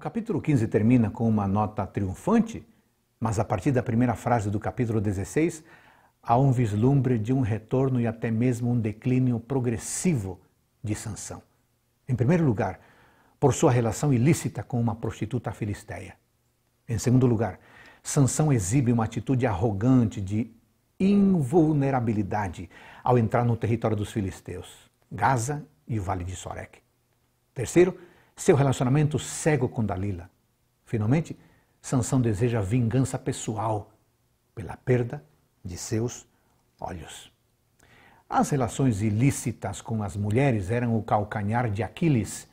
capítulo 15 termina com uma nota triunfante, mas a partir da primeira frase do capítulo 16 há um vislumbre de um retorno e até mesmo um declínio progressivo de Sansão. Em primeiro lugar, por sua relação ilícita com uma prostituta filisteia. Em segundo lugar, Sansão exibe uma atitude arrogante de invulnerabilidade ao entrar no território dos filisteus, Gaza e o Vale de Sorek. Terceiro, seu relacionamento cego com Dalila. Finalmente, Sansão deseja vingança pessoal pela perda de seus olhos. As relações ilícitas com as mulheres eram o calcanhar de Aquiles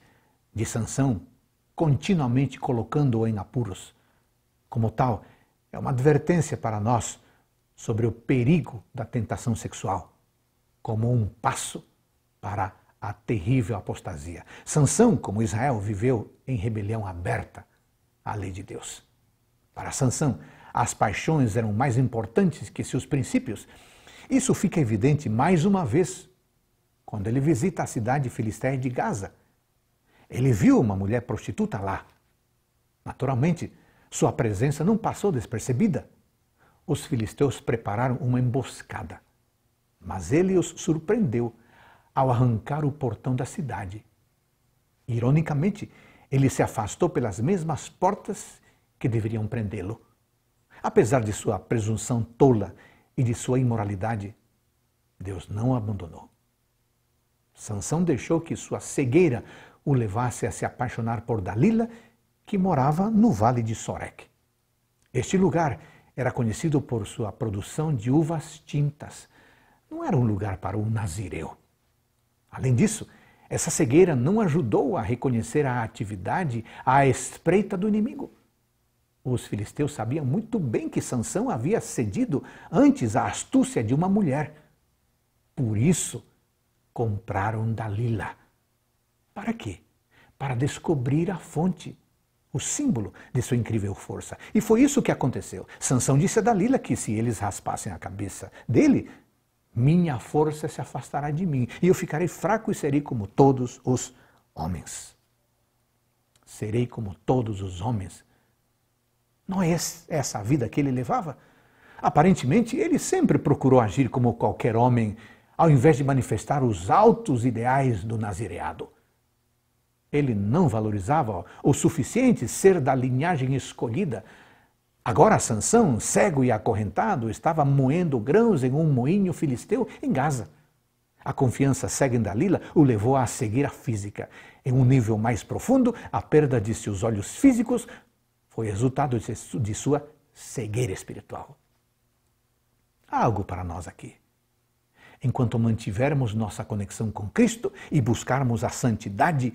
de Sansão, continuamente colocando-o em apuros. Como tal, é uma advertência para nós sobre o perigo da tentação sexual, como um passo para a a terrível apostasia. Sansão, como Israel, viveu em rebelião aberta à lei de Deus. Para Sansão, as paixões eram mais importantes que seus princípios. Isso fica evidente mais uma vez quando ele visita a cidade filisteia de Gaza. Ele viu uma mulher prostituta lá. Naturalmente, sua presença não passou despercebida. Os filisteus prepararam uma emboscada, mas ele os surpreendeu ao arrancar o portão da cidade. Ironicamente, ele se afastou pelas mesmas portas que deveriam prendê-lo. Apesar de sua presunção tola e de sua imoralidade, Deus não o abandonou. Sansão deixou que sua cegueira o levasse a se apaixonar por Dalila, que morava no vale de Sorek. Este lugar era conhecido por sua produção de uvas tintas. Não era um lugar para o nazireu. Além disso, essa cegueira não ajudou a reconhecer a atividade à espreita do inimigo. Os filisteus sabiam muito bem que Sansão havia cedido antes à astúcia de uma mulher. Por isso, compraram Dalila. Para quê? Para descobrir a fonte, o símbolo de sua incrível força. E foi isso que aconteceu. Sansão disse a Dalila que se eles raspassem a cabeça dele, minha força se afastará de mim, e eu ficarei fraco e serei como todos os homens. Serei como todos os homens. Não é, é essa a vida que ele levava? Aparentemente, ele sempre procurou agir como qualquer homem, ao invés de manifestar os altos ideais do nazireado. Ele não valorizava o suficiente ser da linhagem escolhida Agora Sansão, cego e acorrentado, estava moendo grãos em um moinho filisteu em Gaza. A confiança cega em Dalila o levou a seguir a física. Em um nível mais profundo, a perda de seus olhos físicos foi resultado de sua cegueira espiritual. Há algo para nós aqui. Enquanto mantivermos nossa conexão com Cristo e buscarmos a santidade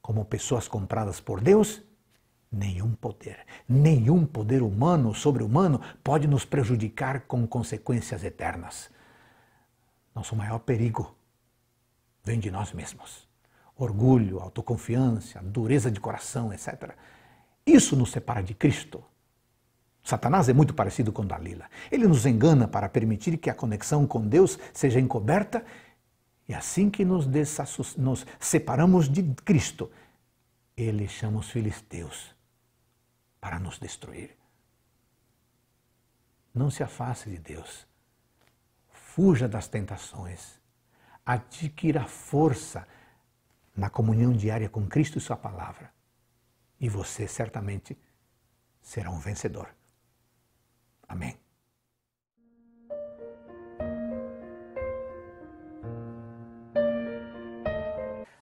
como pessoas compradas por Deus, Nenhum poder, nenhum poder humano, sobre-humano, pode nos prejudicar com consequências eternas. Nosso maior perigo vem de nós mesmos. Orgulho, autoconfiança, dureza de coração, etc. Isso nos separa de Cristo. Satanás é muito parecido com Dalila. Ele nos engana para permitir que a conexão com Deus seja encoberta e assim que nos, nos separamos de Cristo, ele chama os filisteus para nos destruir. Não se afaste de Deus. Fuja das tentações. Adquira força na comunhão diária com Cristo e Sua palavra. E você certamente será um vencedor. Amém.